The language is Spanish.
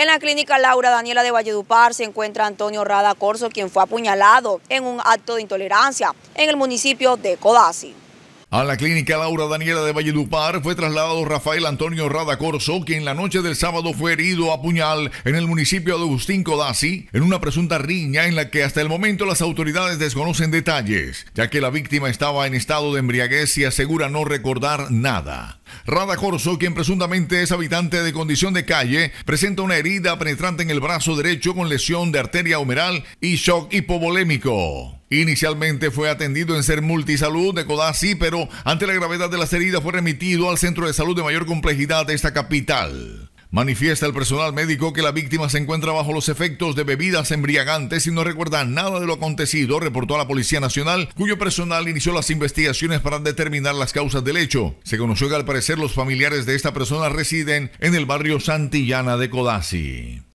En la clínica Laura Daniela de Valledupar se encuentra Antonio Rada Corso, quien fue apuñalado en un acto de intolerancia en el municipio de Codazzi. A la clínica Laura Daniela de Valledupar fue trasladado Rafael Antonio Rada Corso, quien la noche del sábado fue herido a puñal en el municipio de Agustín Codazzi en una presunta riña en la que hasta el momento las autoridades desconocen detalles, ya que la víctima estaba en estado de embriaguez y asegura no recordar nada. Rada Corso, quien presuntamente es habitante de condición de calle, presenta una herida penetrante en el brazo derecho con lesión de arteria humeral y shock hipovolémico. Inicialmente fue atendido en Ser Multisalud de Codazzi, pero ante la gravedad de las heridas fue remitido al Centro de Salud de Mayor Complejidad de esta capital. Manifiesta el personal médico que la víctima se encuentra bajo los efectos de bebidas embriagantes y no recuerda nada de lo acontecido, reportó a la Policía Nacional, cuyo personal inició las investigaciones para determinar las causas del hecho. Se conoció que al parecer los familiares de esta persona residen en el barrio Santillana de Codazzi.